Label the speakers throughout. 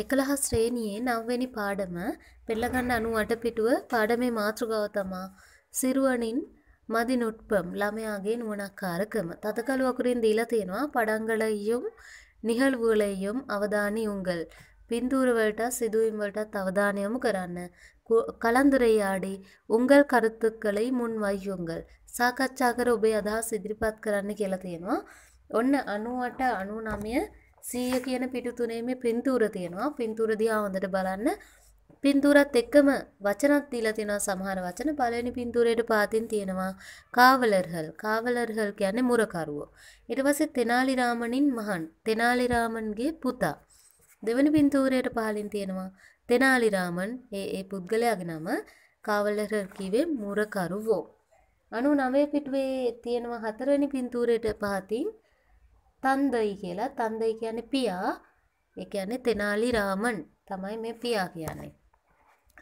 Speaker 1: එකළහ ශ්‍රේණියේ නවවෙනි පාඩම පෙළගන්න අනුවට පිටුව පාඩමේ මාතෘගාව තමා සිරුවනින් මදි නුට්පම් ළමයාගේ නුවණක්කාරකම තතකළු අකුරින් දීලා තියෙනවා පඩංගලයියුම් නිහල්වුවලයියුම් අවධානි උංගල් පින්තූරවලට සිදුවීම් වලටත් අවධානය යොමු කරන්න කලන්දරයාඩි උංගල් කරුත්තුක්களை මුන් වයියුංගල් සාකච්ඡා කර ඔබේ අදහස් ඉදිරිපත් කරන්න කියලා තියෙනවා ඔන්න 98 99 සීය කියන පිටු තුනේ මේ පින්තූර තියෙනවා පින්තූර දිහා හොඳට බලන්න පින්තූරත් එක්කම වචනත් දීලා තියෙනවා සමහර වචන පළවෙනි පින්තූරයට පාතින් තියෙනවා කාවලර්හල් කාවලර්හල් කියන්නේ මුරකරුවෝ ඊට පස්සේ තෙනාලි රාමණින් මහන් තෙනාලි රාමන්ගේ පුතා දෙවෙනි පින්තූරයට පහලින් තියෙනවා තෙනාලි රාමන් ඒ ඒ පුද්ගලයාගේ නම කාවලර්හල් කිව්වේ මුරකරුවෝ 99 පිටුවේ තියෙනවා හතරවෙනි පින්තූරයට පාතින් තන්දයි කියලා තන්දයි කියන්නේ පියා ඒ කියන්නේ තෙනාලි රාමන් තමයි මේ පියා කියන්නේ.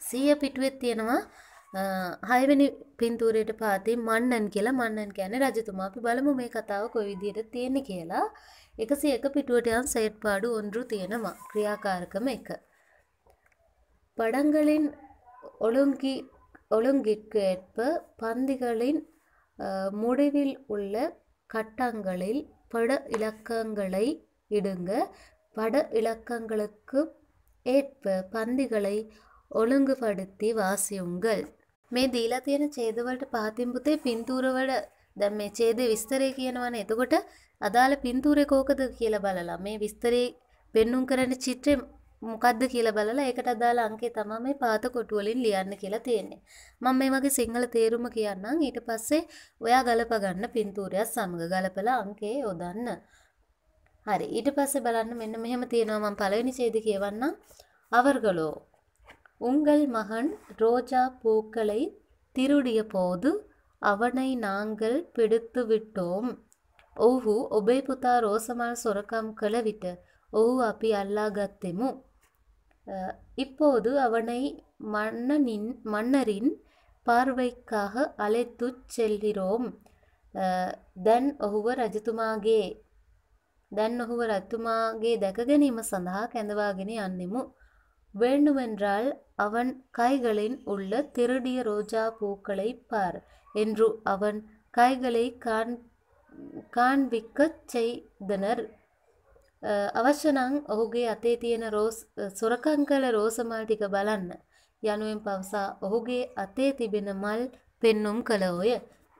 Speaker 1: සිය පිටුවේ තියෙනවා හයවැනි පින්තූරයට පාති මන්නන් කියලා මන්නන් කියන්නේ රජතුමා අපි බලමු මේ කතාව කොයි විදිහට තියෙන්නේ කියලා 101 පිටුවට යන සෙට් පාඩු ඔන්රු තියෙනවා ක්‍රියාකාරකම එක. படங்களின் ஒழுங்கி ஒழுங்கிற்கேற்ப பந்திகளின் முடிவில் உள்ள கட்டங்களில் பட இலக்கங்களை இடுங்க பட இலக்கங்களுக்கு ஏற்ப பந்திகளை ඔළුංගුපඩුත්ති වාසියුන්ගල්. මේ දීලා තියෙන චේදවලට පාතිම්පුතේ පින්තූරවල දැන් මේ ඡේදය විස්තරය කියනවනේ. එතකොට අදාළ පින්තූරේ කෝකද කියලා බලලා මේ විස්තරේ පෙන්눔 කරන චිත්‍රේ මොකක්ද කියලා බලලා ඒකට අදාළ අංකේ තමයි මේ පාත කොටු වලින් ලියන්න කියලා තියෙන්නේ. මම මේ වගේ සිංහල තේරුම කියන්නම්. ඊට පස්සේ ඔයා ගලප ගන්න පින්තූරයත් සමග ගලපලා අංකේ යොදන්න. හරි. ඊට පස්සේ බලන්න මෙන්න මෙහෙම තියෙනවා මම පළවෙනි ඡේදය කියවන්නම්. அவர்களோ உங்கள் மகன் ரோஜா பூக்களை திருடிய போது அவனை நாங்கள் பிடித்து விட்டோம் ඔවුහු ඔබේ පුතා රෝසමල් සොරකම් කළ විට ඔහු අපි අල්ලා ගත්තෙමු. இப்போது அவனை மன்னனின் மன்னரின் பார்வைக்காக அழைத்து செல்கிறோம் දැන් ඔහුව රජතුමාගේ දැන් ඔහුව රත්තුමාගේ දැකගැනීම සඳහා කැඳවාගෙන යන්නෙමු. வேண்டுமென்றால் அவன் கைகளின் உள்ள திருடிய ரோஜா பூக்களை பார் என்று அவன் கைகளை காண்பிக்கச் செய்தனர் අවශ්‍යනං ඔහුගේ අතේ තියෙන රෝස් සොරකං කල රෝසමල් ටික බලන්න යනුවෙන් පවසා ඔහුගේ අතේ තිබෙන මල් පෙන්නුම් කළ ඔය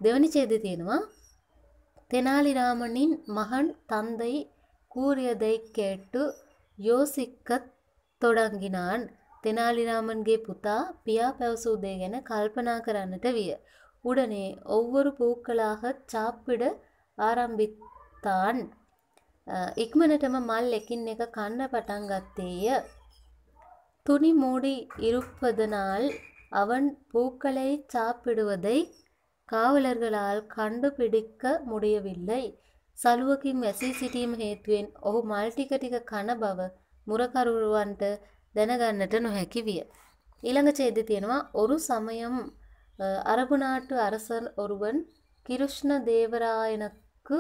Speaker 1: දෙවනි චේද තියෙනවා தெனாலிராமனின் மகன் தந்தை கூறியதை கேட்டு யோசிக்கத் தொடங்கினான் தெனாலிராமන්ගේ පුතා පියා පැවසූ දේ ගැන කල්පනා කරන්නට විය. உடனே ஒவ்வொரு பூக்களாக சாப்பிட ஆரம்பித்தான் ඉක්මනටම මල් එකින් එක කන්න පටන් ගත්තේය. තුනි மூடி இருப்பதனால் அவன் பூக்களை சாப்பிடுவதை காவலர்களால் கண்டுபிடிக்க முடியவில்லை. සලුවකින් වැසී සිටීම හේතුවෙන් ඔහු මල් ටික ටික කන බව මුරකරුවන්ට දැනගන්නට නොහැකි විය. ඊළඟ ඡේදය තියෙනවා ඔරු සමයම් அரபுநாட்டு அரசர் ஒருவன் கிருஷ்ண தேவராயனுக்கு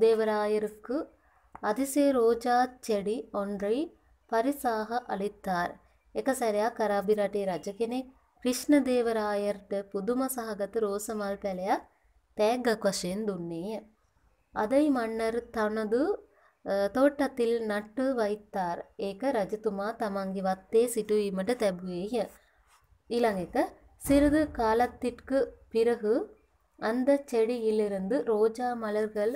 Speaker 1: தேவராயருக்கு அதிசய ரோஜா செடி ஒன்றை பரிசாக அளித்தார் එක සැරයක් කරාබි රටේ රජ කෙනෙක් ක්‍රිෂ්ණදේවරායර්ට පුදුම සහගත රෝසමල් පැළයක් තෑග්ගක් වශයෙන් දුන්නේය. අදයි මන්නර් තනදු තෝට්ටතිල් නට්ට වෛත්තාර් ඒක රජතුමා තමන්ගි වත්තේ සිටුවීමට තැබුවේය. ඊළඟ එක சிறிது காலத்திற்கு பிறகு அந்த செடியிலிருந்து ரோஜா மலர்கள்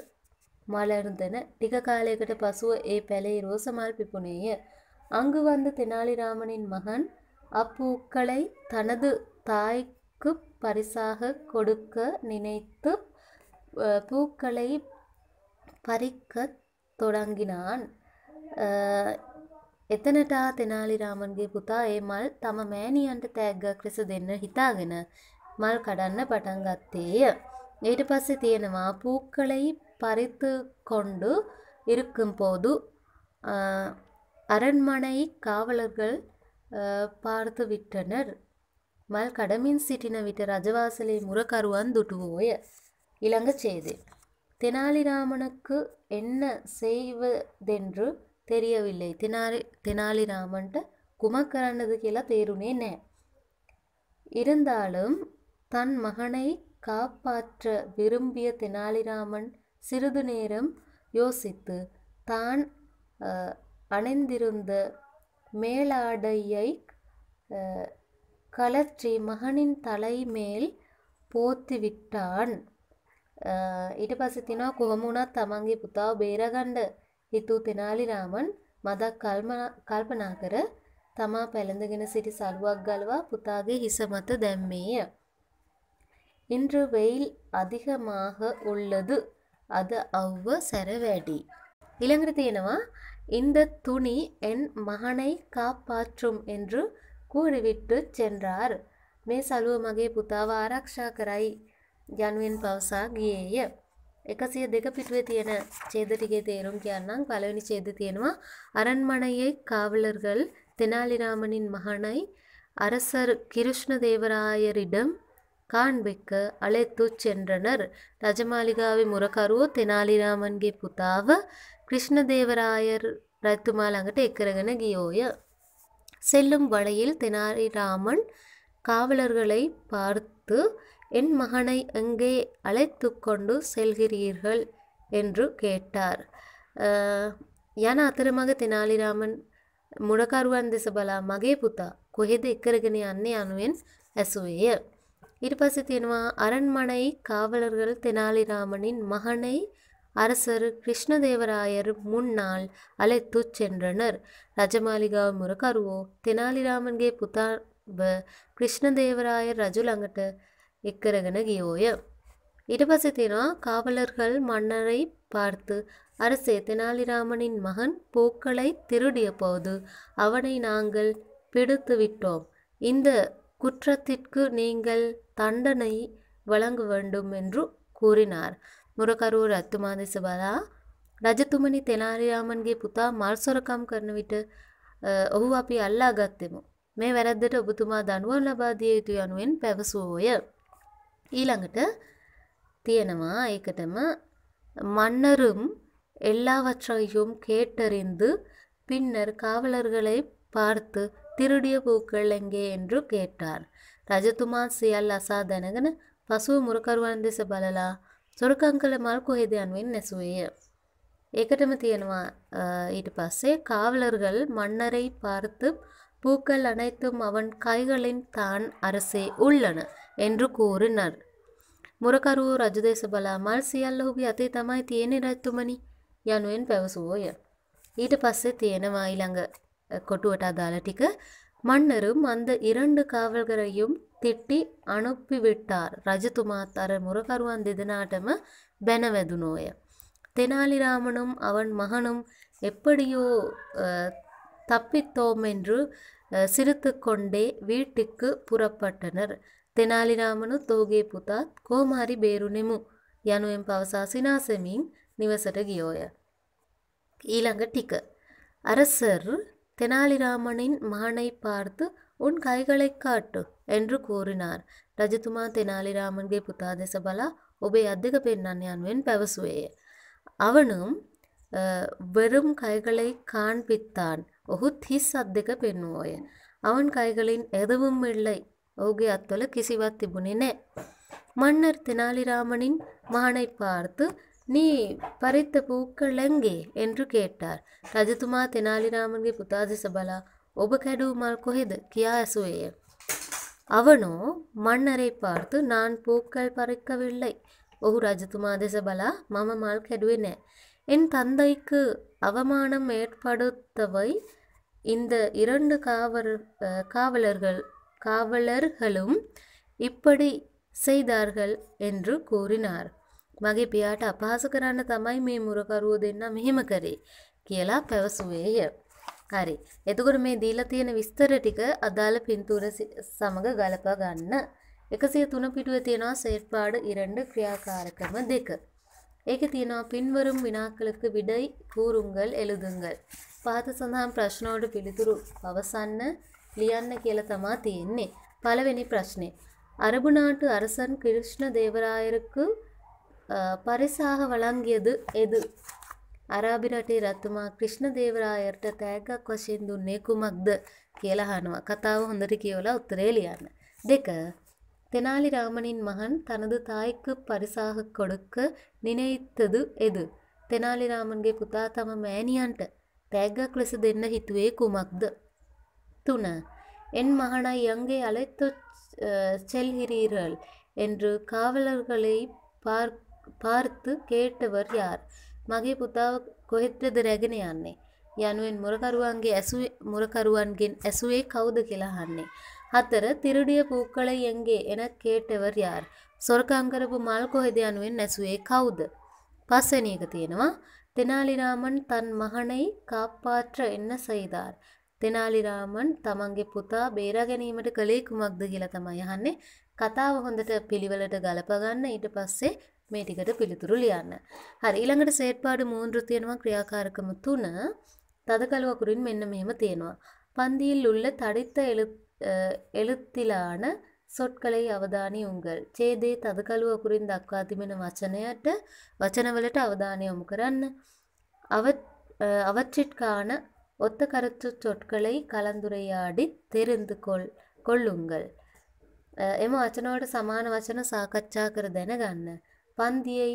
Speaker 1: මලර්දන ටික කාලයකට පසුව ඒ පැළේ රෝසමල් පිපුණේය. අංගුවන්ද තෙනාලිරාමණින් මහන් අපූක්කලයි தனது தாய்க்கு பரிசாக கொடுக்க நினைத்து பூக்களை பறிக்க தொடங்கினான் එතනටා තෙනාලිරාමන්ගේ පුතා ඒ මල් තම මෑණියන්ට තෑග්ගක් ලෙස දෙන්න හිතාගෙන මල් කඩන්න පටන් ගත්තේය. ඊට පස්සේ තියෙනවා පූක්කලයි பறித்து கொண்டு இருக்கும்போது அரண்மனை காவலர்கள் பார்த்து விட்டனர் கடமின் ಸಿಟಿನ விட்ட ரஜவாசலை முறக்கருவான் துட்டுவோய இலங்க செய்தி தெனாலிராமனுக்கு என்ன செய்வதென்று தெரியவில்லை தெனாலி தெனாலிராமன்ட்ட குமக்கரனதுக்கெல்லாம் தேருமே நே இருந்தாலும் தன் மகனை காப்பாற்ற விரும்பிய தெனாலிராமன் சிறிது நேரம் யோசித்து தான் அணிந்திருந்த மேலாடையை கலற்றி மகனின் தலைமேல் පෝත්තිවිට්ටාන් ඊට පසිතිනා කොහොමුණත් තමන්ගේ පුතාව බේරගණ්ඩ හිතූ තෙනාලිරාමන් මදක් කල්පනා කර තමා පැළඳගෙන සිටි සලුවක් ගලවා පුතාගේ හිසමත දැම්මේය. இன்று வெயில் அதிகமாக உள்ளது අද අව්ව සැර වැඩි. இலங்கட තියෙනවා இந்த துணி என் மகனை காப்பாற்றும் என்று கூறிவிட்டு சென்றார். මේ සලුව මගේ පුතාව ආරක්ෂා කරයි යනුවෙන් පවසා ගියේය. එකසිය දෙක පිටුවේ තියෙන ඡේද ටිකේ තේරුම් කියන්නම්. පළවෙනි ඡේද තියෙනවා அரண்மனையை காவலர்கள் தெனாலிராமனின் மகனை அரசர் கிருஷ்ணதேவராயரிடம் காண்பிக்க அழைத்து சென்றனர் ரஜமாளிகாவை முறக்காரோ தெனாலிராமன்கே புதாவ கிருஷ்ணதேவராயர் ரத்துமாலாங்கிட்ட எக்கரகன கியோய செல்லும் வழியில் தெனாலிராமன் காவலர்களை பார்த்து என் மகனை எங்கே அழைத்து கொண்டு செல்கிறீர்கள் என்று கேட்டார் யான அத்திரமாக தெனாலிராமன் முடக்காருவான் திசபலா மகே புத்தா குஹெது இக்கருகினே அன்னை அணுவேன் அசுவேய இருபாசி என்னவா அரண்மனை காவலர்கள் தெனாலிராமனின் மகனை அரசர் கிருஷ்ணதேவராயர் முன்னால் அழைத்துச் சென்றனர் ரஜமாளிகா முரகருவோ தெனாலிராமன்கே புத்தார்ப கிருஷ்ணதேவராயர் ரஜுலங்கட்ட இக்கரகன கியோய இடபசத்தினா காவலர்கள் மன்னரை பார்த்து அரசே தெனாலிராமனின் மகன் பூக்களை திருடிய போது அவனை நாங்கள் பிடித்து விட்டோம் இந்த குற்றத்திற்கு நீங்கள் தண்டனை வழங்க வேண்டும் என்று கூறினார் මුරකරුව රත්තුමා දෙස බලා රජතුමනි තෙනාරයාමන්ගේ පුතා මල්සොරකම් කරන විට ඔහු අපි අල්ලා ගත්තෙමු. මේ වැරද්දට ඔබතුමා දනුවම් ලබාදිය යුතු යනුවෙන් පැවසුවෝය. ඊළඟට තියෙනවා ඒකටම மன்னரும் எல்லாவற்றையும் கேட்டறிந்து பின்னர் காவலர்களை பார்த்து திருடிய பூக்கள் எங்கே என்று கேட்டார் රජතුමා සියල් අසා දැනගෙන පසුව මුරකරුවන් දෙස බලලා සොරකංකල මල් කොහෙද යනුවෙන් නැසුවේය. ඒකටම තියෙනවා ඊට පස්සේ කාවලர்கள் மன்னரை பார்த்து பூக்கள் அனைத்தும் அவன் கைகளின் தான் அரசே உள்ளன என்று கூறினர் මුරකරුවෝ රජු දෙස බලා මල් සියල්ල ඔහුගේ අතේ තමයි තියෙන්නේ රජතුමනි යනුවෙන් පැවසුවෝය. ඊට පස්සේ තියෙනවා ඊළඟ கொட்டுவட்ட அதாலட்டிக்கு மன்னரும் அந்த இரண்டு காவல்கரையும் திட்டி அனுப்பிவிட்டார் ரஜதுமா தர முருகருவன் திதினாட்டம பெனவெதுனோய தெனாலிராமனும் அவன் மகனும் எப்படியோ தப்பித்தோம் என்று சிரித்து கொண்டே வீட்டுக்கு புறப்பட்டனர் ತೆನಾಲಿರಾಮನು ತೋಗೆ ಪುತಾತ್ ಕೋಮಾರಿ ಬೇರು ನೆಮು ಯಾನು ಎಂಪವಸಾ ಸಿನಾಸೆಮೀನ್ ನಿವಸಟ ಗಿಯೋಯ ಈಲಂಗ ಟಿಕ ಅರಸರ್ தெனாலிராமனின் மானை பார்த்து உன் கைகளை காட்டு என்று கூறினார் தெனாலிராமன் கே புத்தாதேச பலா உபய அதிக අධික පෙන්නන්නයන්ුවෙන් පැවසුවේය. அவனும் வெறும் கைகளை காண்பித்தான் ஒகு திஸ் அத்திக பெண்ணுவோய அவன் கைகளின் எதுவும் இல்லை ஓகே அத்தொல கிசிவாத்தி புனினே மன்னர் தெனாலிராமனின் மானை பார்த்து நீ பறித்த பூக்கள் எங்கே என்று கேட்டார். ரஜதுமா தெனாலிராமன்கே පුතා දෙස බලා "ඔබ කැඩූ මල් அவனோ மன்னரை பார்த்து "நான் பூக்கள் பறிக்கவில்லை." ஓ ரஜதுமா திசபலா බලා கெடுவினே என் தந்தைக்கு அவமானம் ஏற்படுத்தவை இந்த இரண்டு காவல் காவலர்கள் காவலர்களும் இப்படி செய்தார்கள்" என்று கூறினார். මගේ පියාට අපහාස කරන්න තමයි මේ මුරකරුව දෙන්න මෙහෙම කරේ කියලා පැවසුවේය. හරි. එතකොට මේ දීලා තියෙන විස්තර ටික අදාළ පින්තූර සමග ගලපා ගන්න. 103 පිටුවේ තියෙනවා සේත්පාඩ ඉරණ්ඩ ක්‍රියාකාරකම දෙක. ඒකේ තියෙනවා පින්වරුම් විනාකලක විඩයි කූරුංගල් එළුදුංගල්. පහත සඳහන් ප්‍රශ්නවලට පිළිතුරු පවසන්න ලියන්න කියලා තමා තියෙන්නේ. පළවෙනි ප්‍රශ්නේ. අරබුනාට අරසන් ක්‍රිෂ්ණ දේවරායරකු පරිසාහ වලංගියද එදු. අරාබි රටේ රත්තුමා ක්‍රිෂ්ණදේවරායර්ට තෑගක් වශයෙන් දුන්නේ කුමක්ද කියලා හනවා කතාව හොඳට කියවලා උත්තරේ ලියන්න. දෙක තෙනාලි රාමණින් මහන් තනது தாய்க்கு පරිසාහ කොඩුක්ක නිනෙයිත්තது එදු. තෙනාලි රාමන්ගේ පුතා තම මෑණියන්ට තෑගක් ලෙස දෙන්න හිතුවේ කුමක්ද? 3. என் மகனை எங்கே அழைத்து செல்கிறீர்கள் என்று காவலர்களை பார்க்க පාර්ථ කේට්ටවර් යාර්. මගේ පුතාව කොහෙත්ලද රැගෙන යන්නේ. යනුවෙන් මුරකරුවන්ගේ ඇසුවේ මුරකරුවන්ගෙන් ඇසුවේ කවුද කියලාහන්නේ. හතර තිරුඩිය පූක්කලයන්ගේ එනත් කේටවර් යාර්. සොරකංකරපු මල් කොහෙද යනුවෙන් ඇසුවේ කවුද. පස්සනීක තියෙනවා තෙනාලිරාමන් තන් මහනයි කාප්පාත්‍ර එන්න සයිධාර්. තෙනාලිරාමන් තමන්ගේ පුතා බේරාගැනීමට කළේ කුමක්ද කියලා තමයි යහන්නේ කතාව හොඳට පිළිවෙලට ගලපගන්න ඊට පස්සේ මේ ටිකට පිළිතුරු ලියන්න. හරි ඊළඟට සේට්පාඩු මූන්ද්‍ර තියෙනවා ක්‍රියාකාරකම 3. තදකළු අකුරින් මෙන්න මෙහෙම තියෙනවා. පන්දිயில் உள்ள தடித்த எழுத்திலான සොට්කලේ අවධානය උංගල්. ඡේදයේ තදකළු අකුරින් දක්වා තිබෙන වචනයට වචනවලට අවධානය යොමු කරන්න. අව அவற்றிற்கான ஒத்த கருத்து சொற்களை கலந்துரையாடி தெரிந்து கொள் கொள்ளுங்கள் එම වචනවලට සමාන වචන සාකච්ඡා කර දැනගන්න. පන්තිயை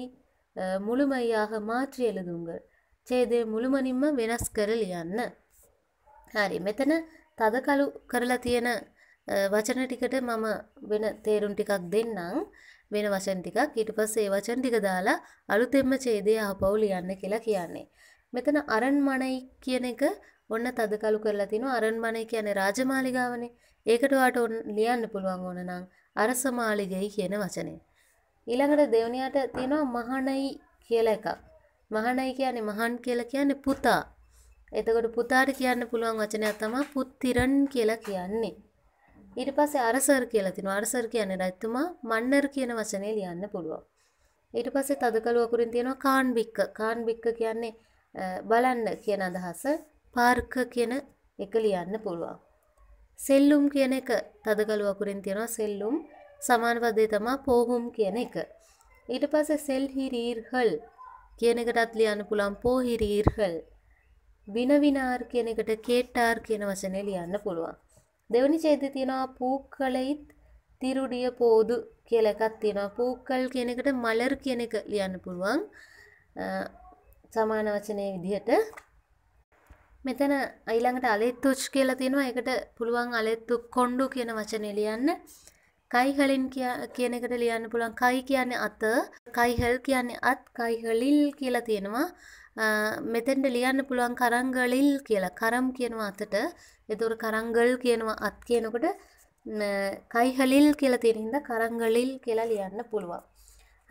Speaker 1: මුළුමයිயாக මාත්‍රිය එළදුන්ගල්. ඡේදය මුළුමනින්ම වෙනස් කර ලියන්න. හරි මෙතන තද කළු කරලා තියෙන වචන ටිකට මම වෙන තේරුම් ටිකක් දෙන්නම්. වෙන වචන ටිකක් ඊට පස්සේ ඒ වචන ටික දාලා අලුතෙන්ම ඡේදය ආපහු ලියන්න කියලා කියන්නේ. මෙතන අරන්මණයි කියන එක ඔන්න තද කළු කරලා තිනවා අරන්මණයි කියන්නේ රාජමාලිගාවනේ. ඒකට ඔයාට ලියන්න පුළුවන් ඕන නම් අරසමාලිගයි කියන වචනේ. ඊළඟට දෙවනියට තියෙනවා මහණයි කියලා එකක්. මහණයි කියන්නේ මහන් කියලා කියන්නේ පුතා. එතකොට පුතාට කියන්න පුළුවන් වචනයක් තමයි පුත්තිරන් කියලා කියන්නේ. ඊට පස්සේ අරසර් කියලා තිනවා. අරසර් කියන්නේ රජතුමා මන්නර් කියන වචනේ ලියන්න පුළුවන්. ඊට පස්සේ තදකළු අකුරින් තියෙනවා කාන්බික්ක. කාන්බික්ක කියන්නේ බලන්න කියන අදහස. පාර්ක කියන එක ලියන්න පුළුවන්. සෙල්ලුම් කියන එක තදකළු අකුරින් තියෙනවා සෙල්ලුම්. සමානපදේ තමා පෝහුම් කියන එක. ඊට පස්සේ සෙල් හිරීර්හල් කියන එකටත් ලියන්න පුළුවන් පෝහිරීර්හල්. විනවිනාර් කියන එකට කේට්ටාර් කියන වචනේ ලියන්න පුළුවන්. දෙවනි ඡේදේ තියෙනවා පූක්කලයිත් තිරුඩිය පෝදු කියලා එකක් තියෙනවා. පූක්කල් කියන එකට මලර් කියන එක ලියන්න පුළුවන්. සමාන වචනේ විදිහට මෙතන ඊළඟට අලෙත්තුච් කියලා තියෙනවා. ඒකට පුළුවන් අලෙත්තු කොණ්ඩු කියන වචනේ ලියන්න. කයිහලින් කියන එකට ලියන්න පුළන් කයි කියන්නේ අත කයිහල් කියන්නේ අත් කයිහලිල් කියලා තියෙනවා මෙතෙන්ට ලියන්න පුළුවන් කරංගලිල් කියලා කරම් කියනවා අතට එතුර කරංගල් කියනවා අත් කියනකොට කයිහලිල් කියලා තිරහිද කරංගලිල් කියලා ලියන්න පුළුවන්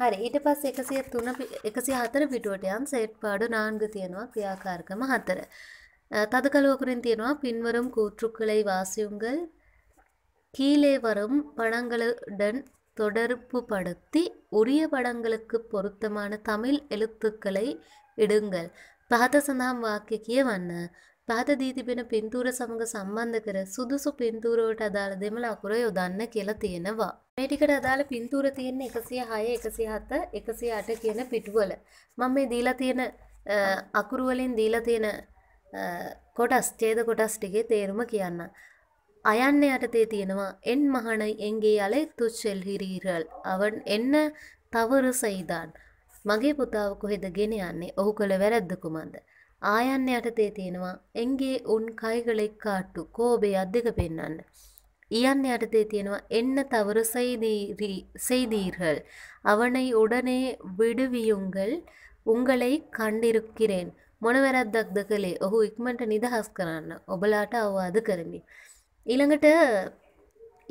Speaker 1: හරි ඊට පස් එකසිය තුන එකසි හතර පිටුවටයන් සේට් පාඩු නාංග තියෙනවා ක්‍රියාකාරකම හතර තද කලුවකරින් තියෙනවා පින්වරම් කූටෘක් කළයි වාසියුන්ගල් கீழே வரும் படங்களுடன் தொடர்புபடுத்தி உரிய படங்களுக்கு பொருத்தமான தமிழ் எழுத்துக்களை இடுங்கள் පහත සඳහම් වාක්‍ය කියවන්න. පහත දී තිබෙන පින්තූර සමඟ සම්බන්ධ කර සුදුසු පින්තූරවට අදාළ දෙම ලකුර යොදන්න කියලා තියෙනවා. මේ ටිකට අදාළ පින්තූර තියෙන 106 107 108 කියන පිටුවල. මම මේ දීලා තියෙන අකුරු වලින් දීලා තියෙන කොටස් ඡේද කොටස් ටිකේ තේරුම කියන්නම්. அயன் இடத்தே தீனுவா என் மகனை எங்கே அழைத்து செல்கிறீர்கள் அவன் என்ன தவறு செய்தான் මගේ පුතාව කොහෙද ගෙන යන්නේ ඔහු කළ වැරැද්ද කුමන්ද. ආයන්න යටතේ තියෙනවා එන්ගේ උන් කයිගලෙක් කාට්ටු කෝබේ අත් දෙක පෙන්වන්න. ඉයන්න යටතේ තියෙනවා එන්න තවර செய்தீர்கள் அவனை உடனே விடுவியுங்கள் உங்களை கண்டிருக்கிறேன் මොන වැරද්දක්ද කළේ ඔහු ඉක්මට නිදහස් කරන්න ඔබලාට අවවාද කරමි. ඊළඟට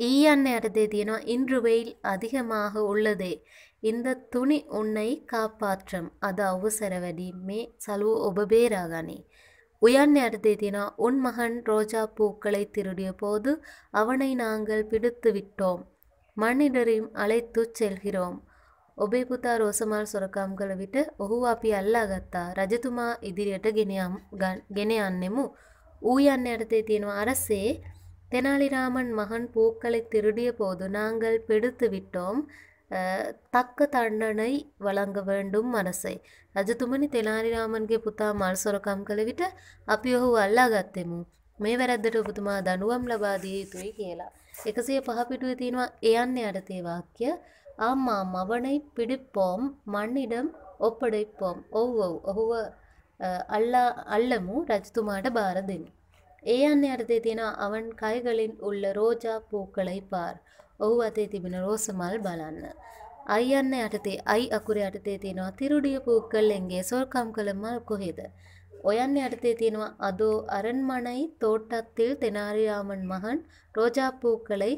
Speaker 1: ஈயன்னை அடுத்தே තියෙනවා இன்று வெயில் அதிகமாக உள்ளது இந்த துணி உன்னை காப்பாற்றும் அது அவசர වැඩි මේ සලුව ඔබ බේරා ගනී உயர்ந்த இடத்தை தினா உன் மகன் ரோஜா பூக்களை திருடிய போது அவனை நாங்கள் பிடித்து விட்டோம் மனிதரையும் அழைத்து செல்கிறோம் ඔබේ පුතා රෝසමල් සොරකම් කළ විට ඔහු අපි අල්ලා ගත්තා රජතුමා ඉදිරියට ගෙනයම් ගෙනයන්නෙමු ඌ යන්න යටතේ තියෙනවා අරසේ தெனாலிராமன் மகன் பூக்களை திருடிய போது நாங்கள் பிடித்து விட்டோம் தக்க தண்டனை වළංග වෙන්ඩුම් මනසයි. රජතුමනි තෙනාරිරාමන්ගේ පුතා මල් සොරකම් කළ විට අපි ඔහු අල්ලා ගත්තෙමු. මේ වැරද්දට ඔබතුමා දනුවම් ලබාදිය යුතුයි කියලා. එකසිය පහපිටුව තියෙනවා එයන්න අඩතේවාක්‍ය ஆமா மவனை பிடிப்போம் மண்ணிடம் ஒப்படைப்போம் ஒவ்வொவ் ஒவ்வொ அல்லா அல்லமு ரஜ்துமாட பாரதின் ඒ අන්න යටතේ තියෙන අවන් කයගලින් උල්ල රෝජා පූක්களை පාර්. ඔහු අතේ තිබෙන රෝස මල් බලන්න. අයි යන්න යටතේ අයි අකුර යටතේ තියෙනවා තිරුඩිය පූක්කල්ලෙන්ගේ සොල්කම් කළ මල් කොහෙද. ඔයන්න යටතේ තියෙනවා අදෝ අරන්මණයි තෝට්ටත්තිල් තෙනාරියාමන් මහන් රෝජාපූක්කලයි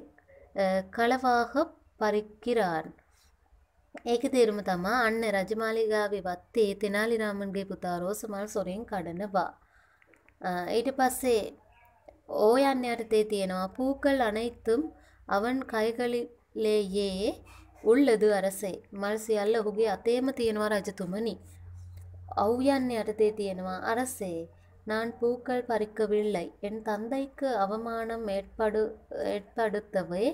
Speaker 1: කලවාහ පරික්කිරාන්. ඒක තේරුම තමා අන්න රජමාලිගාවේ වත්තේ තෙනාලිරාමන්ගේ පුතා රෝසමල් සොරෙන් කඩනවා. ඊට පස්සේ ඕයන් යටතේ තියෙනවා පූකල් අනයිත්තුම් අවන් කයකලිලේයේ උල්ලදු අරසේ මල් සියල්ල ඔහුගේ අතේම තියෙනවා රජතුමනි. අව්යන් යටතේ තියෙනවා අරසේ நான் பூக்கள் பறிக்கவில்லை என் தந்தைக்கு அவமானம் ஏற்படு ஏற்படுத்தவே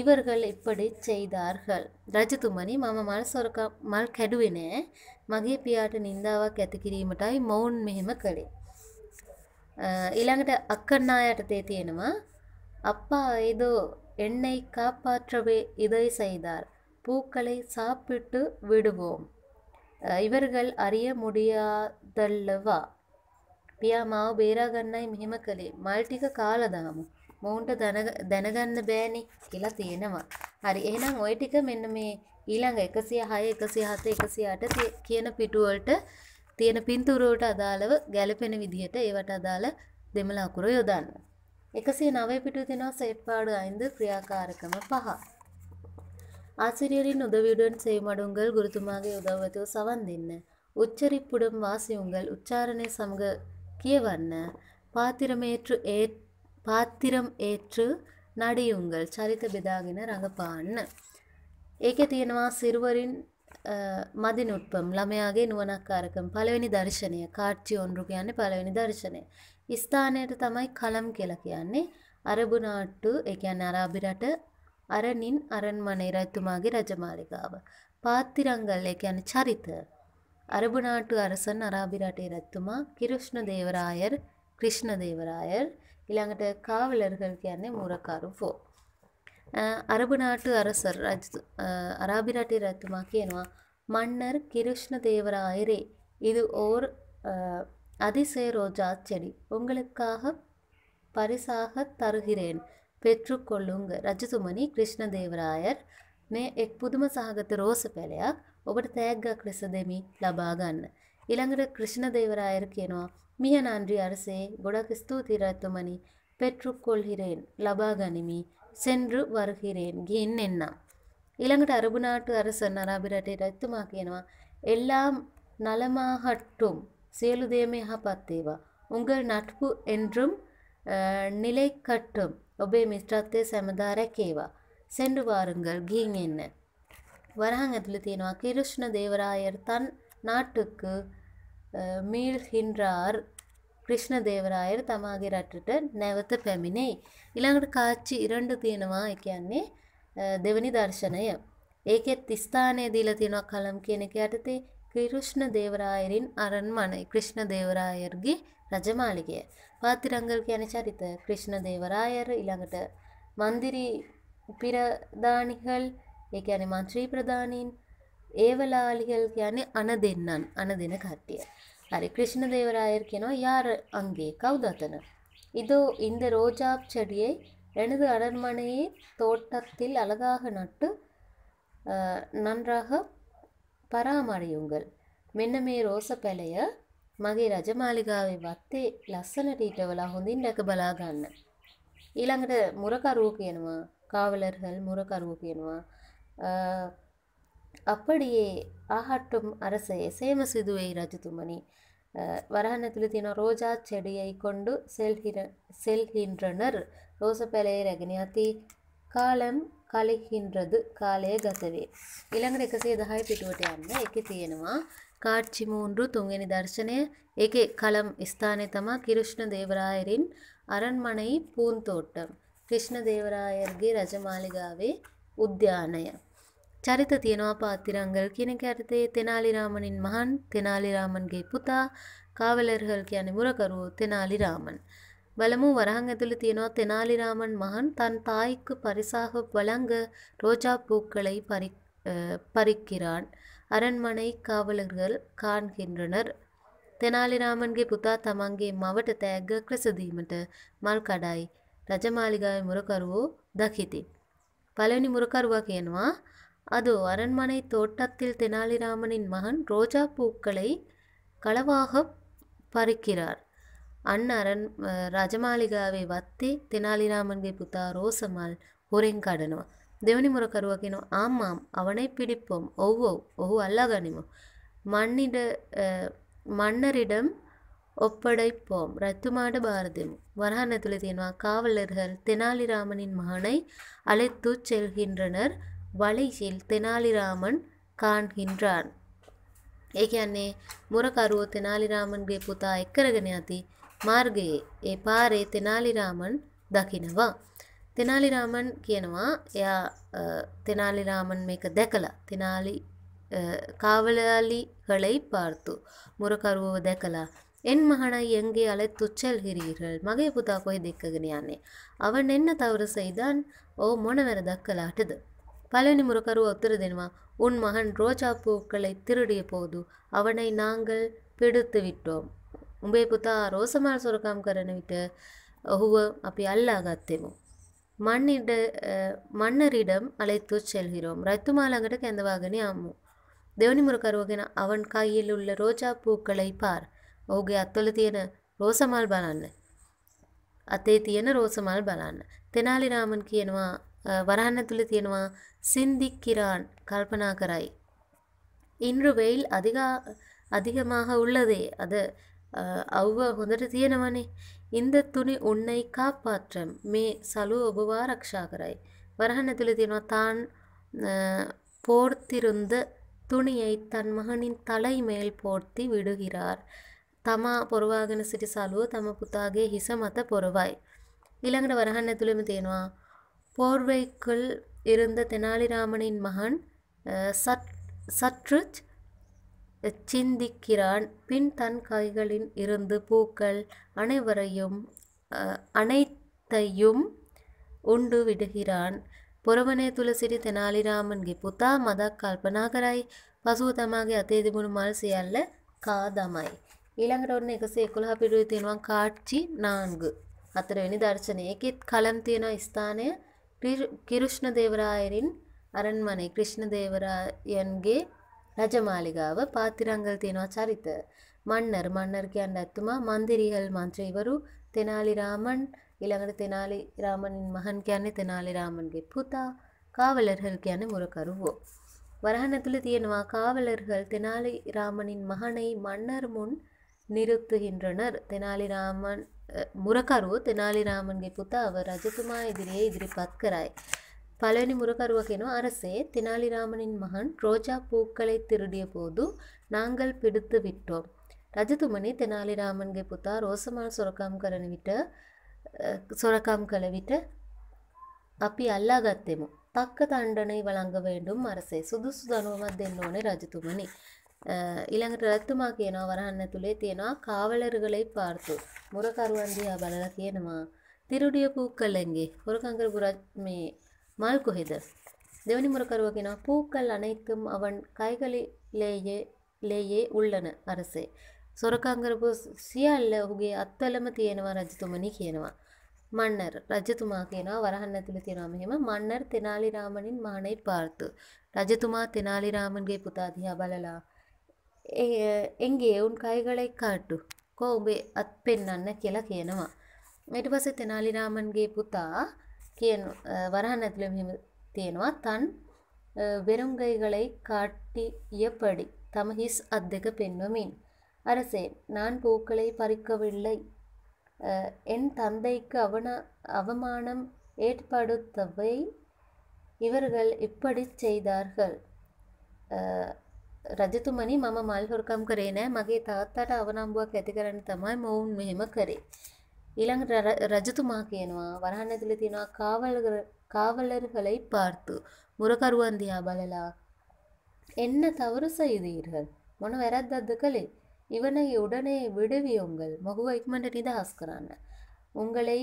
Speaker 1: இவர்கள் இப்படி செய்தார்கள் රජතුමනි මම මල් සොරක මල් කැඩුවේ නෑ මගේ පියාට නින්දාවක් ඇති කිරීමටයි මොවුන් මෙහෙම කළේ ඊළඟට අක්කන්නායට තේ තියෙනවා අප්පා ඒදෝ එන්නයි காப்பாற்றவே இதை செய்தார் பூக்களை சாப்பிட்டு விடுவோம் இவர்கள் அறிய முடியாதல்லவா පියා මාව බේරාගන්නයි මෙහෙම කළේ මල් ටික කාලා දාමු. මොවුන්ට දැනගන්න බෑනේ කියලා තියෙනවා. හරි එහෙනම් ওই ටික මෙන්න මේ ඊළඟ 106 107 108 කියන පිටුවලට තියෙන පින්තූරුවට අදාළව ගැලපෙන විදිහට ඒවට අදාළ දෙමළ අකුර යොදන්න. 109 පිටුවේ තියෙනවා සේපාඩු අයින්ද ක්‍රියාකාරකම 5. ஆசிரியரின் உதவியுடன் செய்மடுங்கள் குருத்துமாக உதவுவது சவன் දෙන්න. உச்சரிப்புடன் வாசியுங்கள் உச்சாரணை சமக කියවන්න. பாத்திரமேற்று ஏ පාත්තිරම් ඒත්‍ර නඩියුංගල් චරිත බෙදාගෙන රඟපාන්න. ඒක තියෙනවා සිරුවරින් මදිනුට්පම් ළමයාගේ නුවනක්කාරකම් පළවෙනි දර්ශනය කාට්චි ඔන්රු කියන්නේ පළවෙනි දර්ශනය. ස්ථානයට තමයි කලම් කියලා කියන්නේ අරබුනාට්ටු එකන් අරාබිරට අරනින් අරන්මනේ රැතුමාගේ රජමාලිකාව. පාත්තිරංගල් එකැන චරිත. අරබුනාට්ටු අරසන් අරාබිරටේ රැත්තුමා කිරුෂ්ණ දේවරායර් ක්‍රිෂ්ණ දේවරායර් ඉළඟට කාවලර්ගල් කියන්නේ මුරකරු ෆෝ. அரபு நாட்டு அரசர் ரஜ் அராபிராட்டி ரத்துமா කියනවා மன்னர் கிருஷ்ண தேவராயரே இது ஓர் அதிசய ரோஜா செடி உங்களுக்காக பரிசாக தருகிறேன் பெற்றுக்கொள்ளுங்க රජතුමනි ක්‍රිෂ්ණදේවරායර් මේ එක් පුදුම සහගත රෝස පැලයක් ඔබට තෑග්ගක් ලෙස දෙමි ලබා ගන්න. ඊළඟට ක්‍රිෂ්ණදේවරායර් කියනවා මිහනාන්ද්‍රි අරසේ ගොඩක් ස්තුති රජතුමනි පෙට්‍රුකොල් හිරෙන් ලබා ගනිමි. சென்று வருகிறேன் என் எண்ணம் இலங்கை அரபு நாட்டு அரசர் நராபிரட்டை ரத்துமா කියනවා எல்லாம் நலமாகட்டும் සියලුදේම යහපත් වේවා உங்கள் நட்பு என்றும் நிலை கட்டும் ඔබේ මිත්‍රත්වය සැමදා රැකේවා சென்று வாருங்கள் ගිහින් එන්න වරහන් ඇතුළේ තියෙනවා කිරුෂ්ණ දේවරායර් තන් නාට්ටුக்கு மீள்கின்றார் ක්‍රිෂ්ණදේවරායර් තමාගේ රටට නැවත පැමිණෙයි. ඊළඟට කාච්චි ඉරණ්ඩු තියෙනවා කියන්නේ දෙවනි දර්ශනය. ඒකෙත් ස්ථානය දීලා තියෙනවා කලම් කියන එක යටතේ කිරුෂ්ණ දේවරායරින් අරන්මණයි ක්‍රිෂ්ණ දේවරායර්ගේ රජමාලිගය. පාතිරංගල් කියන චරිත ක්‍රිෂ්ණ දේවරායර් ඊළඟට මන්දිරි පිරදානිහල් ඒ කියන්නේ මන්ත්‍රී ප්‍රධානීන් ඒවලාලිහල් කියන්නේ අන දෙන්නන් අන දෙන කට්ටිය. ಅರೆ ಕೃಷ್ಣದೇವರಾಯರ್ಕೇನೋ ಯಾರು ಅಂಗೆ ಕೌದಾತನ ಇದು இந்த ரோஜா செடியை எனது அரண்மனையை தோட்டத்தில் அழகாக நட்டு நன்றாக பராமரியுங்கள் මෙන්න මේ රෝස පැළය මගේ රජ මාලිගාවේ වත්තේ ලස්සනට ඊටවලා හොඳින් රැක බලා ගන්න. ඊළඟට මුරකරුවෝ කියනවා කාවලර්හල් මුරකරුවෝ කියනවා அப்படியே ஆகட்டும் அரசே சேம சிதுவை ரஜுதுமணி வரானத்தில் தின ரோஜா செடியை கொண்டு செல்கிற செல்கின்றனர் ரோசப்பலையை ரகினியாத்தி කාලම් කලිහින්රද කාලය ගතවේ. ඉළඟට එකසේ දහය පිටුවට යන්න එක තියෙනවා කාච්චි මූන්රු තුන්ගනි දර්ශනය එක කළම් ස්ථානය තමා කිරුෂ්ණ දේවරායරින් අරන්මනයි පූන්තෝට්ටම්. ක්‍රිෂ්ණ දේවරායර්ගේ රජමාලිගාවේ උද්‍යානය. චරිත තියෙනවා පාත්තිරංගල් කියන කැරතේ තෙනාලිරාමණින් මහන් තෙනාලිරාමන්ගේ පුතා කාවලෙර්හල් කියන මුරකරුවෝ තෙනාලිරාමන්. බලමු වරහන් ඇතුළි තියෙනවා තෙනාලිරාමන් මහන් තන් තායික්ක පරිසාහ වලංග ரோஜாப்பூக்களை பறி பறிக்கிறான் அரண்மனை காவலர்கள் காண்கின்றனர் තෙනාලිරාමන්ගේ පුතා තමන්ගේ මවට තෑග්ග ක්‍රසදීමට මල් කඩයි රජමාලිගාව මුරකරුවෝ දකිති. පලනි මුරකරුවා කියනවා அது அரண்மனை தோட்டத்தில் தெனாலிராமனின் மகன் ரோஜா பூக்களை களவாக பறிக்கிறார் அண் அரண் வத்தி వత్తి புத்தா పుత రోసమాల్ தேவனி முறை మొరకరువకిను ஆமாம் அவனை பிடிப்போம் ஒவ்வொ ஒவ்வொ அல்லகனிமோ மண்ணிட மன்னரிடம் ஒப்படைப்போம் ரத்துமாட பாரதம் வரானத்தில் தேன்வா காவலர்கள் தெனாலிராமனின் மகனை அழைத்து செல்கின்றனர் வலையில் தெனாலிராமன் කාන්හින්ට්‍රාන්. ඒ කියන්නේ මුරකරුව තෙනාලිරාමන්ගේ පුතා එක්කරගෙන ඇති මාර්ගයේ ඒ පාරේ තෙනාලිරාමන් දකිනවා. තෙනාලිරාමන් කියනවා එයා තෙනාලිරාමන් මේක දැකලා තෙනාලි කාවලයාලි කළයි පාර්තු මුරකරුවව දැකලා එන් මහනයි එන්ගේ අලෙත් තුච්චල් හිරීරල් මගේ පුතා කොයි දෙක්කගෙන යන්නේ. අවන එන්න තවර සයිදන් ඕ මොන වැරදක් කලාටද. பழனிமுருகர் ஒத்துரு தினமா உன் மகன் ரோஜா பூக்களை திருடிய போது அவனை நாங்கள் பிடித்து விட்டோம் උඹේ පුතා රෝසමල් සොරකම් කරන විට ඔහුව අපි අල්ලා ගත්තෙමු. මන්නිඩ මන්නරිඩම් අලෙත්තු සෙල්හිරෝම් රැත්තුමා ළඟට කැඳවාගෙන යමු. දෙවනිමුරකරුවගෙන අවන් කයිල් උள்ள රෝජා පූක්களை පාර්. ඔහුගේ අත්වල තියෙන රෝසමල් බලන්න. අතේ තියෙන රෝසමල් බලන්න. තෙනාලි රාමන් කියනවා වරහන්න තුළ තියෙනවා සින්දික්කිරාන් කල්පනා කරයි. ඉන්රු වෙයිල් අධිකා அதிகமாக உள்ளதே அது අව්ව හොඳට තියෙනවනේ ඉන්ද තුනි උන්නයි කාපාත්‍රම් මේ සලුව ඔබවා රක්ෂා කරයි වරහන තුළ තියෙනවා තාන් போர்த்திருந்த துணியை தன் மகனின் தலை மேல் போர்த்தி விடுகிறார் තමා පොරවාගෙන සිටි සලුව තම පුතාගේ හිස මත පොරවයි ඊළඟට වරහන් ඇතුළෙම තියෙනවා போர்வைக்குள் இருந்த தெனாலிராமனின் மகன் சத் சற்றுச் சிந்திக்கிறான் பின் தன் கைகளில் இருந்து பூக்கள் அனைவரையும் அனைத்தையும் உண்டு விடுகிறான் புறவனே துளசிரி தெனாலிராமன் புத்தா மத கல்பனாகராய் பசுதமாக அத்தேதி முன்மால் செய்யல காதமாய் இளங்கடவுடன் இகசிய குலாபிடுவான் காட்சி நான்கு அத்தனை வினி தர்ச்சனை கலம் இஸ்தானே கிருஷ்ணதேவராயரின் அரண்ಮನೆ ಕೃಷ್ಣದೇವರಾಯನ್ಗೆ ರಜಮಾಲಿಗಾವ ಪಾತಿರಂಗಲ್ ತೇನೋ ಚರಿತ ಮನ್ನರ್ ಮನ್ನರ್ ಕ್ಯಾಂಡ ಅತ್ತುಮ ಮಂದಿರಿಗಲ್ ಮಾಂಚ ಇವರು ತೆನಾಲಿರಾಮನ್ ಇಲ್ಲಂಗಡೆ ತೆನಾಲಿರಾಮನಿನ್ ಮಹನ್ ಕ್ಯಾನೆ ತೆನಾಲಿರಾಮನ್ಗೆ ಪುತ காவலர்கள் கேன முறக்கருவோ வரகணத்தில் தியனுவா காவலர்கள் தெனாலிராமனின் மகனை மன்னர் முன் நிறுத்துகின்றனர் தெனாலிராமன் මුරකරුව තෙනාලිරාමන්ගේ පුතාව රජතුමා ඉදිරියේ ඉදිරිපත් කරයි. පලනි මුරකරුව කෙනු අරසේ තිනාලිරාමණින් මහන් රෝජා පූක්කලෙ තිරුඩිය පෝදු නාංගල් පිඩුත්ත විට්ටෝම්. රජතුමනි තෙනාලිරාමන්ගේ පුතා රෝසමල් සොරකම් කරන විට සොරකම් කළ විට අපි අල්ලා ගත්තෙමු. තක්ක තණ්ඩනයි වළංගවේඩුම් අරසේ සුදුසු දනුවමත් දෙන්න ඕනේ රජතුමනි. ඊළඟට රැත්තුමා කියනවා වරහන් ඇතුලේ තියෙනවා කාවලරුகளை පාර්තු මුරකරුවන් දිහා බලලා කියනවා තිරුඩිය පූක්කලෙන්ගේ හොරකම් කරපු මේ මල් කොහෙද දෙවනි මුරකරුවා කියනවා பூக்கள் அனைத்தும் அவன் கைகளிலேயே ලේයේ උල්ලන අරසේ සොරකම් කරපු සියල්ල ඔහුගේ අත්වලම තියෙනවා රජතුමනි කියනවා මන්னர் රජතුමා කියනවා වරහන් ඇතුළේ තියෙනවා මෙහෙම මන්னர் තෙනාලි රාමණින් මහණෙයි පාර්තු රජතුමා තෙනාලි රාමන්ගේ පුතා දිහා බලලා எங்கே உன் கைகளை காட்டு கோபே ඔබේ අත් පෙන්න්න කියලා කියනවා. එට පස புத்தா கேனு කිය වරහන් தன் තියෙනවා තන් வெறுங்கைகளை காட்டியபடி தம் ஹிஸ் அத்தக பெண்ணுமின் அரசே நான் பூக்களை பறிக்கவில்லை என் தந்தைக்கு அவன அவமானம் ஏற்படுத்தவை இவர்கள் இப்படி செய்தார்கள் රජතුමනි මම මල් හොරකම් කරේ නෑ මගේ තාත්තාට අවනම්බුවක් ඇති කරන්න තමයි මොවුන් මෙහෙම කරේ. ඊළඟ රජතුමා කියනවා වරහන් ඇතුළ තියෙනවා කාවල කාවලර්களை පාර්තු. මුරකරුවන් දිහා බලලා. என்ன தவறு செய்தீர்கள்? මොන වැරද්දක්ද කළේ? இவனை உடனே விடுவியுங்கள். මොහුව ඉක්මනට නිදහස් කරන්න. உங்களை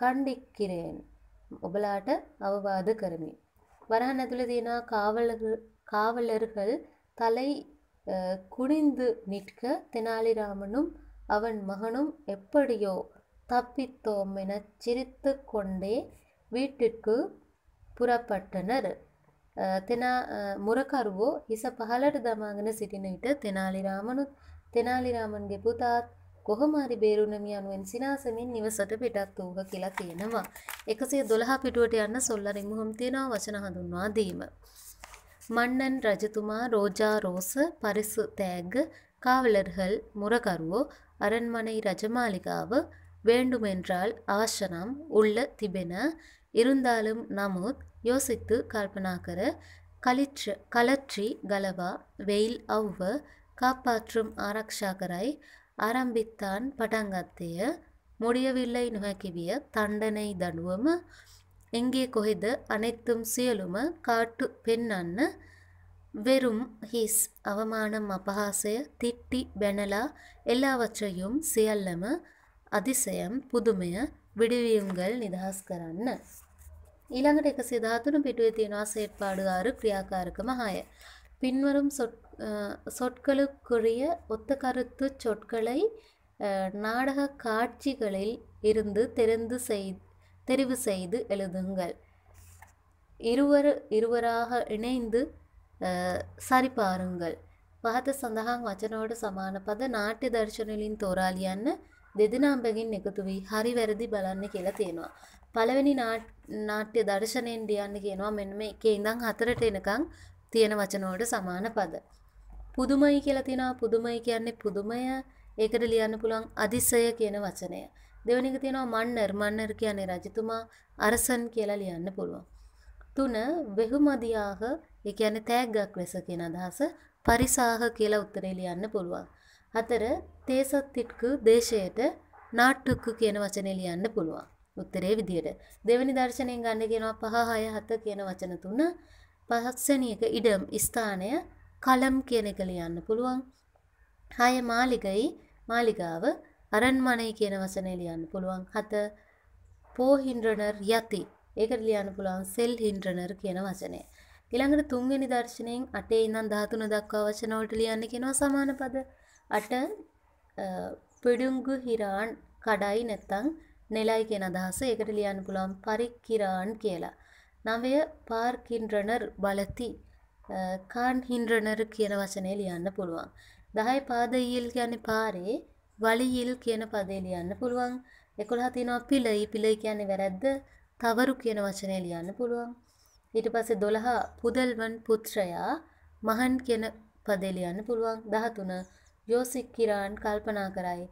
Speaker 1: கண்டிக்கிறேன். ඔබලාට අවවාද කරමි. වරහන් ඇතුළ තියෙනවා කාවලர்கள் කාවලர்கள் தலை குனிந்து நிற்க தெனாலிராமனும் அவன் மகனும் எப்படியோ தப்பித்தோம் என சிரித்து கொண்டே வீட்டிற்கு புறப்பட்டனர் ತೆನಾ ಮುರಕರ್ವೋ ಇಸ ಪಹಲಟ ದಮಾಗನ ಸಿಟಿನೈಟ ತೆನಾಲಿರಾಮನು ತೆನಾಲಿರಾಮನ್ಗೆ පුතාත් කොහොමහරි බේරුණම යනුවෙන් සිනාසමින් නිවසට පිටත් වූහ කියලා තියෙනවා. එකසේ දොළහ පිටුවට යන්න සොල්ලරින් මුහම් තියෙනවා වචන හඳුන්වා දීම. மன்னன் ரஜதுமா ரோஜா ரோசு பரிசு தேங்கு காவலர்கள் முரகர்வு அரண்மனை ரஜமாளிகாவு வேண்டுமென்றால் ஆசனம் உள்ள திபென இருந்தாலும் நமுத் யோசித்து கல்பனாக்கர கலிற்ற கலற்றி கலவா வெயில் அவ்வ காப்பாற்றும் ஆரக்ஷாகராய் ஆரம்பித்தான் படங்கத்தைய முடியவில்லை நுகக்கிவிய தண்டனை தடுவம் එங்கே කොහෙද අනෙත්තුම් සියලුම කාට්ටු පෙන්නන්න වෙරුම් හිස් අවමානම් අපහාසය තිට්ටි බැනලා එල්ලාවචයුම් සියල්ලම අදිසයම් පුදුමය විඩිවියුම්ගල් නිදහස් කරන්න. ඊළඟට එකසේ ධාතුන පිටුවේ තියෙනවා සේට් පාඩුකාරු ක්‍රියාකාරකම හය. පින්වරුම් සොට්කලු கொரிய ஒத்த கருத்து சொற்களை நாடக காட்சிகளில் இருந்து தெரிந்து செய் தெரிவு செய்து எழுதுங்கள் இருவர் இருவராக இணைந்து සරිපාරුන්ගල් පහත සඳහන් වචනෝට සමාන පද නාට්‍ය දර්ශනලින් තෝරාලියන්න දෙදෙනම්බගින් එකතු වී හරි වැරදි බලන්න කියලා තියෙනවා. පළවෙනි නාට්‍ය දර්ශනයෙන් ලියන්න කියනවා මෙන්න මේ එක ඉඳං හතරට එනකං තියෙන වචනෝට සමාන පද. පුදුමයි කියලා තියෙනවා පුදුමයි කියන්නේ පුදුමය ඒකට ලියන්න පුළුවන් අදිසය කියන වචනය. දෙවන එක තියෙනවා මන්නර් මන්නර් කියන්නේ රජතුමා අරසන් කියලා ලියන්න පුළුවන්. තුන වෙහුමදියාහ ඒ කියන්නේ තෑග්ගක් ලෙස කියන අදහස පරිසාහ කියලා උත්තරේ ලියන්න පුළුවන්. හතර තේසත්තික්කු දේශයට නාට්ටුක්කු කියන වචනේ ලියන්න පුළුවන්. උත්තරේ විදියට. දෙවනි දර්ශනයෙන් ගන්න කියනවා පහ හය හත කියන වචන තුන. පහක්ෂණියක ඉඩම් ස්ථානය කලම් කියන එක ලියන්න පුළුවන්. හය මාලිගයි මාලිගාව අරන්මනයි කියන වසනය ලියන්න පුළුවන් හත පෝ හින්ද්‍රනර් යති ඒකට ලියන්න පුළුවන් සෙල් හින්ද්‍රනර් කියන වචනය. ඊළඟට තුන්වෙනි දර්ශනයෙන් 8 ඉඳන් 13 දක්වා වචන වලට ලියන්න කියනවා සමාන පද. 8 පිඩුංගු හිරාන් කඩයි නැත්තම් නෙලයි කියන අදහස. ඒකට ලියන්න පුළුවන් පරික්කිරාන් කියලා. 9 පාර්කින්රනර් බලති කාන් හින්රනර් කියන වචනේ ලියන්න පුළුවන්. 10 පාද ඊල් කියන්නේ පාරේ වලියිල් කියන පදේ ලියන්න පුළුවන්. 11 තියෙනවා පිළයි. පිළයි කියන්නේ වැරද්ද. තවරු කියන වචනේ ලියන්න පුළුවන්. ඊට පස්සේ 12 පුදල්වන් පුත්‍රයා මහන් කියන පදේ ලියන්න පුළුවන්. 13 යෝසික් කිරාන් කල්පනා කරයි.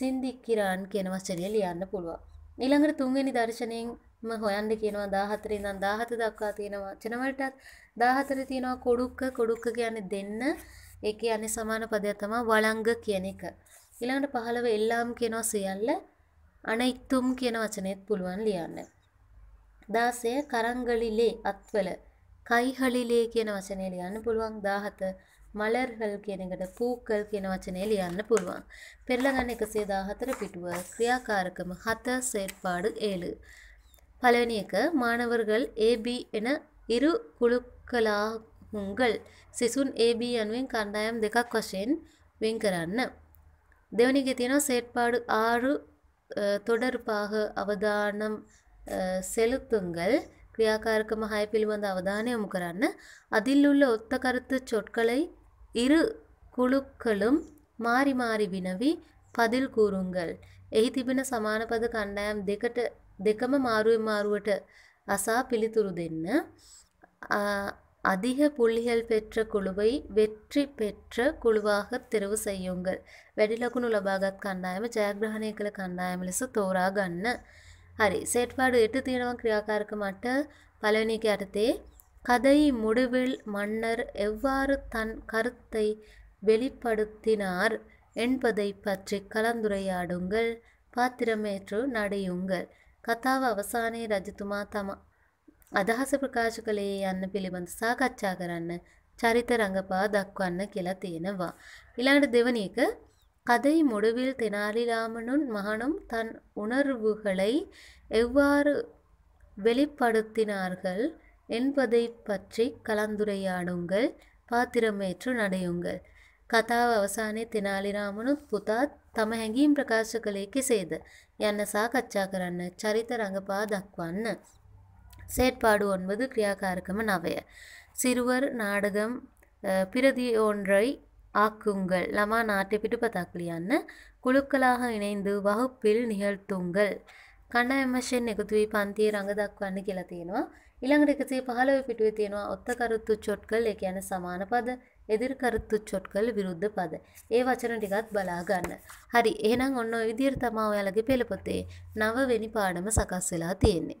Speaker 1: සින්දික් කිරාන් කියන වචනේ ලියන්න පුළුවන්. ඊළඟට තුන්වෙනි දර්ශනයෙන්ම හොයන්න කියනවා 14 ඉඳන් 17 දක්වා තියෙන වචන වලටත් 14 තියෙනවා කොඩුක්ක කොඩුක්ක කියන්නේ දෙන්න. ඒ කියන්නේ සමාන පදයක් තමයි වළංග කියන එක. ඊළඟට පහළව එල්ලාම් කියනවා සියල්ල අනයිතුම් කියන වචනයත් පුළුවන් ලියන්න. දාසය කරංගලිලේ අත්වල කයිහලිලේ කියන වචනය ලියන්න පුළුවන් දාහත මලර්හල් කියන එකට පූකල් කියන වචනය ලියන්න පුළුවන්. පෙරලගන්න එකසේ දාහතර පිටුව ක්‍රියාකාරකම හත සේට්පාඩු ඒලු. පළවෙනි එක මානවර්ගල් AB එන ඉරු කුළුකලා හුංගල් සිසුන් AB යනුවෙන් කණ්ඩායම් දෙකක් වශයෙන් වෙන් කරන්න. දෙවනිගේ තියෙනවා செயற்பாடு ஆறு தொடர்பாக அவதானம் செலுத்துங்கள் ක්‍රියාකාරකම හය පිළිබඳ අවධානය යොමු කරන්න අදිල් උල්ල ඔත්ත කරත්ත චොට්කලයි இரு කුළුක්කළුම් மாறி மாறி විනවි පදිල් කුරුංගල් එහි තිබෙන සමානපද කණ්ඩායම් දෙකට දෙකම මාරුවෙන් මාරුවට අසා පිළිතුරු දෙන්න அதிக புள்ளிகள் பெற்ற குழுவை வெற்றி பெற்ற කුළුවාහ තෙරව සයුංගල් වැඩි ලකුණු ලබාගත් කණ්ඩායම ජයග්‍රහණය කළ කණ්ඩායම ලෙස තෝරා ගන්න. හරි සෙට්වාඩු එට තියෙනවා ක්‍රියාකාරක මට පලවනික යටතේ கதை முடிவில் மன்னர் எவ்வாறு தன் கருத்தை வெளிப்படுத்தினார் என்பதை பற்றி கலந்துரையாடுங்கள் பாத்திரமேற்று நடையுங்கள் කතාව අවසානයේ රජතුමා තම අදහස ප්‍රකාශ කළේ යන්න පිළිබඳ සාකච්ඡා කරන්න චරිත රඟපා දක්වන්න කියලා තියෙනවා. ඊළඟට දෙවන එක கதை முடிவில் தெனாலிராமனும் மகனும் தன் உணர்வுகளை எவ்வாறு வெளிப்படுத்தினார்கள் என்பதை பற்றி கலந்துரையாடுங்கள் පාතිරමේට්‍ර නඩයුංගල්. කතාව අවසානයේ තෙනාලිරාමනුත් පුතාත් තම හැඟීම් ප්‍රකාශ කළේ කෙසේද යන්න සාකච්ඡා කරන්න චරිත රඟපා දක්වන්න. செயற்பாடு ஒன்பது கிரியாகாரகம் நவய සිරුවර් නාඩගම් பிரதி ஒன்றை ஆக்குங்கள் லமா நாட்டை පිටුපතක්ලියන්න කුළුක්කලාහ இணைந்து වහුපිල් නිහල්තුන්ගල් කණ්ඩ එමශයෙන් එකතුවී පන්තිය රඟ දක්වන්න කියලා තියෙනවා ඉළඟට එකසේ පහළව පිටුවේ තියෙනවා ඔත්තකරුත්තු චොට්කල් එක යන සමාන පද එදිරිකරුත්තු චොට්කල් විරුද්ධ පද ඒ වචන ටිකත් බලාගන්න හරි එහෙනම් ඔන්න විදිර තමා ඔයාලගේ පෙළපොතේ නවවෙනි පාඩම සකස් වෙලා තියෙන්නේ